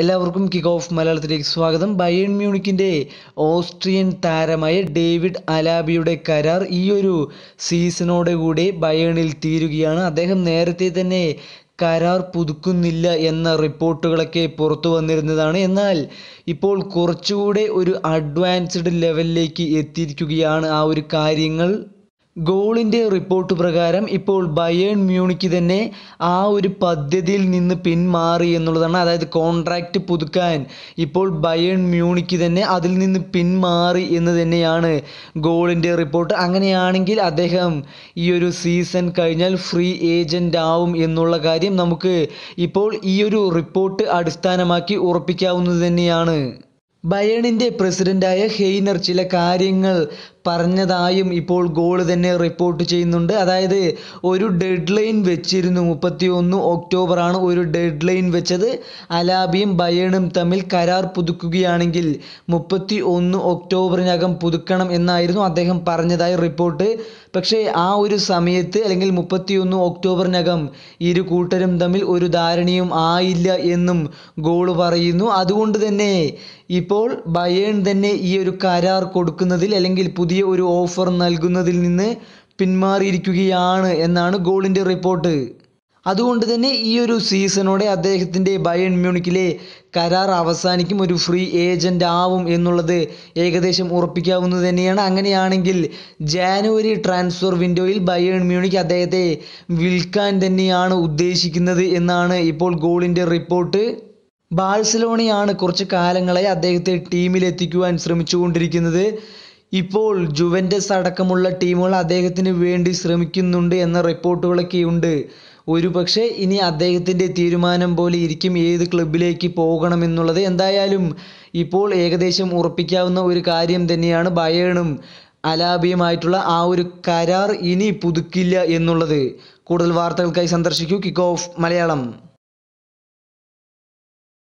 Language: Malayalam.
എല്ലാവർക്കും കിക്ക് ഓഫ് മലയാളത്തിലേക്ക് സ്വാഗതം ബയൺ മ്യൂണിക്കിൻ്റെ ഓസ്ട്രിയൻ താരമായ ഡേവിഡ് അലാബിയുടെ കരാർ ഈ ഒരു കൂടി ബയേണിൽ തീരുകയാണ് അദ്ദേഹം നേരത്തെ തന്നെ കരാർ പുതുക്കുന്നില്ല എന്ന റിപ്പോർട്ടുകളൊക്കെ പുറത്തു വന്നിരുന്നതാണ് എന്നാൽ ഇപ്പോൾ കുറച്ചുകൂടെ ഒരു അഡ്വാൻസ്ഡ് ലെവലിലേക്ക് എത്തിയിരിക്കുകയാണ് ആ ഒരു കാര്യങ്ങൾ ഗോളിൻ്റെ റിപ്പോർട്ട് പ്രകാരം ഇപ്പോൾ ബയേൺ മ്യൂണിക്ക് തന്നെ ആ ഒരു പദ്ധതിയിൽ നിന്ന് പിന്മാറി എന്നുള്ളതാണ് അതായത് കോൺട്രാക്റ്റ് പുതുക്കാൻ ഇപ്പോൾ ബയേൺ മ്യൂണിക്ക് തന്നെ അതിൽ നിന്ന് പിന്മാറി എന്ന് തന്നെയാണ് ഗോളിൻ്റെ റിപ്പോർട്ട് അങ്ങനെയാണെങ്കിൽ അദ്ദേഹം ഈ ഒരു സീസൺ കഴിഞ്ഞാൽ ഫ്രീ ഏജൻ്റ് ആവും എന്നുള്ള കാര്യം നമുക്ക് ഇപ്പോൾ ഈ ഒരു റിപ്പോർട്ട് അടിസ്ഥാനമാക്കി ഉറപ്പിക്കാവുന്നത് തന്നെയാണ് ബയേണിൻ്റെ പ്രസിഡൻ്റായ ഹെയ്നർ ചില കാര്യങ്ങൾ പറഞ്ഞതായും ഇപ്പോൾ ഗോൾ തന്നെ റിപ്പോർട്ട് ചെയ്യുന്നുണ്ട് അതായത് ഒരു ഡെഡ് ലൈൻ വെച്ചിരുന്നു ഒക്ടോബർ ഒക്ടോബറാണ് ഒരു ഡെഡ് ലൈൻ വെച്ചത് അലാബിയും ബയേണും തമ്മിൽ കരാർ പുതുക്കുകയാണെങ്കിൽ മുപ്പത്തി ഒന്ന് ഒക്ടോബറിനകം പുതുക്കണം എന്നായിരുന്നു അദ്ദേഹം പറഞ്ഞതായി റിപ്പോർട്ട് പക്ഷേ ആ ഒരു സമയത്ത് അല്ലെങ്കിൽ ഒന്ന് ഒക്ടോബറിനകം ഇരു കൂട്ടരും തമ്മിൽ ഒരു ധാരണയും ആയില്ല എന്നും ഗോൾ പറയുന്നു അതുകൊണ്ട് തന്നെ ഇപ്പോൾ ബയേൺ തന്നെ ഈ ഒരു കരാർ കൊടുക്കുന്നതിൽ അല്ലെങ്കിൽ പുതിയ പുതിയ ഒരു ഓഫർ നൽകുന്നതിൽ നിന്ന് പിന്മാറിയിരിക്കുകയാണ് എന്നാണ് ഗോളിൻ്റെ റിപ്പോർട്ട് അതുകൊണ്ട് തന്നെ ഈ ഒരു സീസണോടെ അദ്ദേഹത്തിൻ്റെ ബയൺ മ്യൂണിക്കിലെ കരാർ അവസാനിക്കും ഒരു ഫ്രീ ഏജൻ്റ് ആവും എന്നുള്ളത് ഏകദേശം ഉറപ്പിക്കാവുന്നത് തന്നെയാണ് അങ്ങനെയാണെങ്കിൽ ജാനുവരി ട്രാൻസ്ഫർ വിൻഡോയിൽ ബയൺ മ്യൂണിക് അദ്ദേഹത്തെ വിൽക്കാൻ തന്നെയാണ് ഉദ്ദേശിക്കുന്നത് എന്നാണ് ഇപ്പോൾ ഗോളിൻ്റെ റിപ്പോർട്ട് ബാഴ്സലോണയാണ് കുറച്ച് കാലങ്ങളായി അദ്ദേഹത്തെ ടീമിലെത്തിക്കുവാൻ ശ്രമിച്ചുകൊണ്ടിരിക്കുന്നത് ഇപ്പോൾ ജുവൻ്റസ് അടക്കമുള്ള ടീമുകൾ അദ്ദേഹത്തിന് വേണ്ടി ശ്രമിക്കുന്നുണ്ട് എന്ന റിപ്പോർട്ടുകളൊക്കെ ഉണ്ട് ഒരു പക്ഷേ ഇനി അദ്ദേഹത്തിൻ്റെ തീരുമാനം പോലെ ഇരിക്കും ഏത് ക്ലബിലേക്ക് പോകണമെന്നുള്ളത് എന്തായാലും ഇപ്പോൾ ഏകദേശം ഉറപ്പിക്കാവുന്ന ഒരു കാര്യം തന്നെയാണ് ബയേണും അലാബിയുമായിട്ടുള്ള ആ ഒരു കരാർ ഇനി പുതുക്കില്ല എന്നുള്ളത് കൂടുതൽ വാർത്തകൾക്കായി സന്ദർശിക്കൂ കിക്ക് ഓഫ് മലയാളം